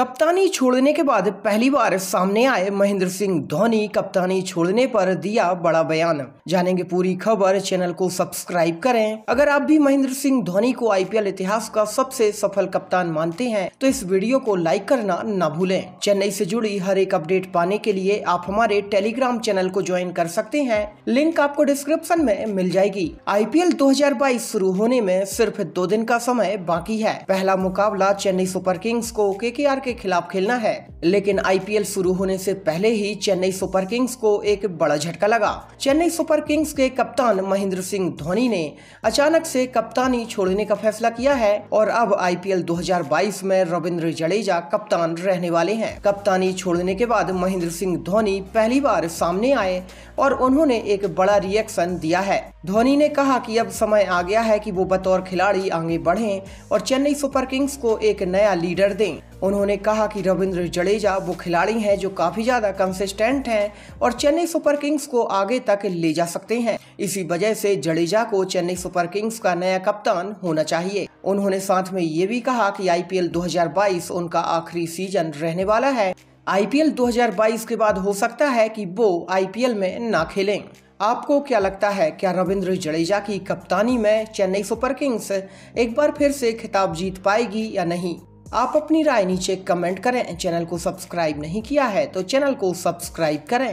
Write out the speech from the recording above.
कप्तानी छोड़ने के बाद पहली बार सामने आए महेंद्र सिंह धोनी कप्तानी छोड़ने पर दिया बड़ा बयान जानेंगे पूरी खबर चैनल को सब्सक्राइब करें अगर आप भी महेंद्र सिंह धोनी को आईपीएल इतिहास का सबसे सफल कप्तान मानते हैं तो इस वीडियो को लाइक करना न भूलें चेन्नई से जुड़ी हर एक अपडेट पाने के लिए आप हमारे टेलीग्राम चैनल को ज्वाइन कर सकते हैं लिंक आपको डिस्क्रिप्शन में मिल जाएगी आईपीएल 2022 शुरू होने में सिर्फ दो दिन का समय बाकी है पहला मुकाबला चेन्नई सुपर किंग्स को के के खिलाफ खेलना है लेकिन आई शुरू होने से पहले ही चेन्नई सुपर किंग्स को एक बड़ा झटका लगा चेन्नई सुपर किंग्स के कप्तान महेंद्र सिंह धोनी ने अचानक से कप्तानी छोड़ने का फैसला किया है और अब आईपीएल 2022 में रविंद्र जडेजा कप्तान रहने वाले हैं कप्तानी छोड़ने के बाद महेंद्र सिंह धोनी पहली बार सामने आए और उन्होंने एक बड़ा रिएक्शन दिया है धोनी ने कहा कि अब समय आ गया है कि वो बतौर खिलाड़ी आगे बढ़ें और चेन्नई सुपर किंग्स को एक नया लीडर दें उन्होंने कहा कि रविंद्र जडेजा वो खिलाड़ी हैं जो काफ़ी ज़्यादा कंसिस्टेंट हैं और चेन्नई सुपर किंग्स को आगे तक ले जा सकते हैं इसी वजह से जडेजा को चेन्नई सुपर किंग्स का नया कप्तान होना चाहिए उन्होंने साथ में ये भी कहा कि आईपीएल 2022 उनका आखिरी सीजन रहने वाला है आईपीएल 2022 के बाद हो सकता है कि वो आईपीएल में ना खेलें आपको क्या लगता है क्या रविंद्र जडेजा की कप्तानी में चेन्नई सुपर किंग्स एक बार फिर से खिताब जीत पाएगी या नहीं आप अपनी राय नीचे कमेंट करें चैनल को सब्सक्राइब नहीं किया है तो चैनल को सब्सक्राइब करें